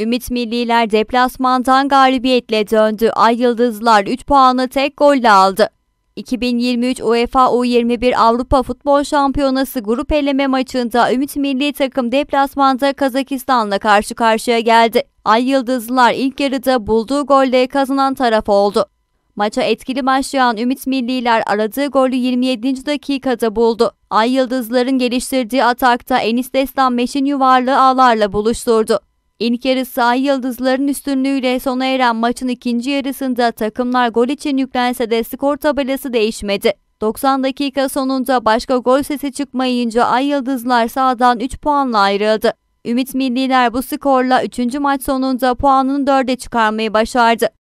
Ümit Milliler deplasmandan galibiyetle döndü. Ay Yıldızlar 3 puanı tek golle aldı. 2023 UEFA U21 Avrupa Futbol Şampiyonası grup eleme maçında Ümit Milli Takım deplasmanda Kazakistan'la karşı karşıya geldi. Ay Yıldızlar ilk yarıda bulduğu golle kazanan taraf oldu. Maça etkili başlayan Ümit Milliler aradığı golü 27. dakikada buldu. Ay Yıldızların geliştirdiği atakta Enis Destan Meş'in yuvarlığı ağlarla buluşturdu. İlk yarı sağ yıldızların üstünlüğüyle sona eren maçın ikinci yarısında takımlar gol için yüklense de skor tabelası değişmedi. 90 dakika sonunda başka gol sesi çıkmayınca Ay Yıldızlar sahadan 3 puanla ayrıldı. Ümit Milliler bu skorla 3. maç sonunda puanını 4'e çıkarmayı başardı.